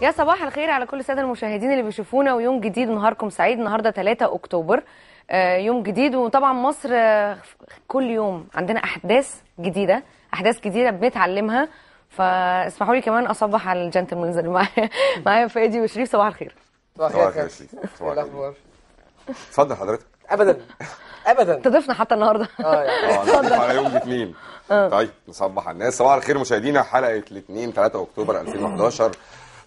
يا صباح الخير على كل الساده المشاهدين اللي بيشوفونا ويوم جديد نهاركم سعيد النهارده 3 اكتوبر آه، يوم جديد وطبعا مصر آه، كل يوم عندنا احداث جديده احداث جديده بنتعلمها فاسمحوا لي كمان اصبح على الجنتلمنز اللي معايا معايا فادي وشريف صباح الخير صباح الخير صباح الخير إيه اتفضل حضرتك ابدا ابدا تضيفنا حتى النهارده اه, آه، على يوم الاثنين طيب نصبح على الناس صباح الخير مشاهدينا حلقه الاثنين 3 اكتوبر 2011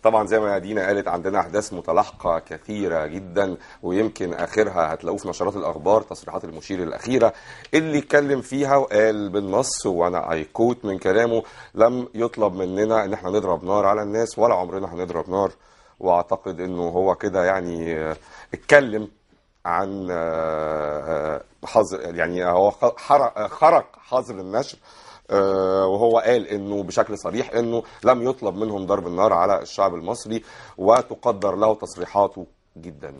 طبعا زي ما دينا قالت عندنا احداث متلاحقه كثيره جدا ويمكن اخرها هتلاقوه في نشرات الاخبار تصريحات المشير الاخيره اللي اتكلم فيها وقال بالنص وانا ايكوت من كلامه لم يطلب مننا ان احنا نضرب نار على الناس ولا عمرنا هنضرب نار واعتقد انه هو كده يعني آه، اتكلم عن آه، آه، حظر يعني هو خرق حظر النشر آه، وهو قال انه بشكل صريح انه لم يطلب منهم ضرب النار على الشعب المصري وتقدر له تصريحاته جدا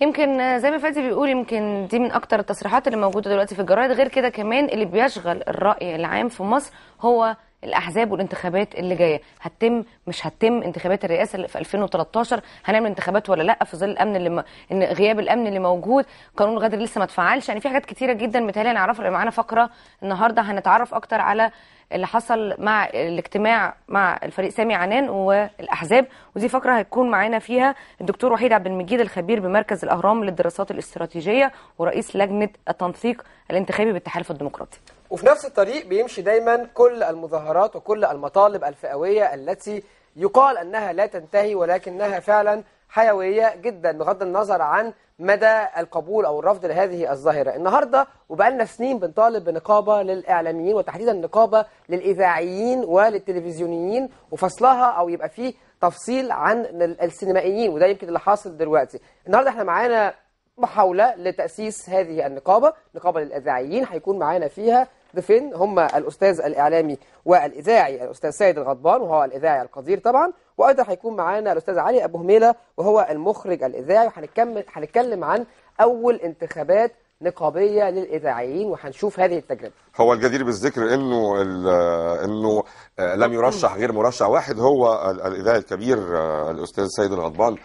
يمكن زي ما فادي بيقول يمكن دي من اكتر التصريحات اللي موجوده دلوقتي في الجرايد غير كده كمان اللي بيشغل الراي العام في مصر هو الاحزاب والانتخابات اللي جايه هتتم مش هتتم انتخابات الرئاسه اللي في 2013 هنعمل انتخابات ولا لا في ظل الامن اللي م... ان غياب الامن اللي موجود قانون غدر لسه ما اتفعلش يعني في حاجات كتيره جدا متهيألي هنعرفها معانا فقره النهارده هنتعرف اكتر على اللي حصل مع الاجتماع مع الفريق سامي عنان والاحزاب ودي فقره هيكون معانا فيها الدكتور وحيد عبد المجيد الخبير بمركز الاهرام للدراسات الاستراتيجيه ورئيس لجنه التنسيق الانتخابي بالتحالف الديمقراطي. وفي نفس الطريق بيمشي دايما كل المظاهرات وكل المطالب الفئويه التي يقال أنها لا تنتهي ولكنها فعلا حيوية جدا بغض النظر عن مدى القبول أو الرفض لهذه الظاهرة النهاردة وبقالنا سنين بنطالب بنقابة للإعلاميين وتحديدا نقابة للإذاعيين وللتلفزيونيين وفصلها أو يبقى فيه تفصيل عن السينمائيين وده يمكن اللي حاصل دلوقتي النهاردة احنا معانا محاولة لتأسيس هذه النقابة نقابة للإذاعيين هيكون معانا فيها ضيفين هم الأستاذ الإعلامي والإذاعي الأستاذ سيد الغضبان وهو الإذاعي القدير طبعا وأيضا هيكون معانا الأستاذ علي أبو هميلة وهو المخرج الإذاعي وهنتكلم عن أول انتخابات نقابيه للاذاعيين وهنشوف هذه التجربه هو الجدير بالذكر انه انه آه، لم يرشح غير مرشح واحد هو الاذاعي الكبير آه، الاستاذ سيد الغضبان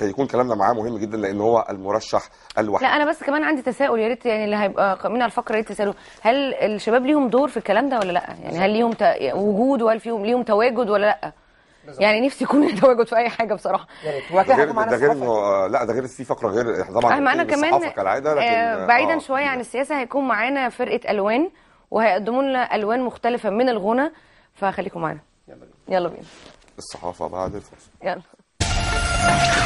هيكون آه، كلامنا معاه مهم جدا لان هو المرشح الوحيد لا انا بس كمان عندي تساؤل يا ريت يعني اللي هيبقى من الفقره يا ريت تسالوا هل الشباب ليهم دور في الكلام ده ولا لا يعني هل ليهم وجود وهل فيهم ليهم تواجد ولا لا بالزبط. يعني نفسي يكون يتواجد في اي حاجه بصراحه يا ريت ده غير انه لا ده غير في فقره غير يعني طبعا أه، معانا كمان كالعاده آه، لكن آه بعيدا آه شويه عن السياسه هيكون معانا فرقه الوان وهيقدموا لنا الوان مختلفه من الغنى فخليكم معانا يلا بينا يلا بينا الصحافه بعد الفرصه يلا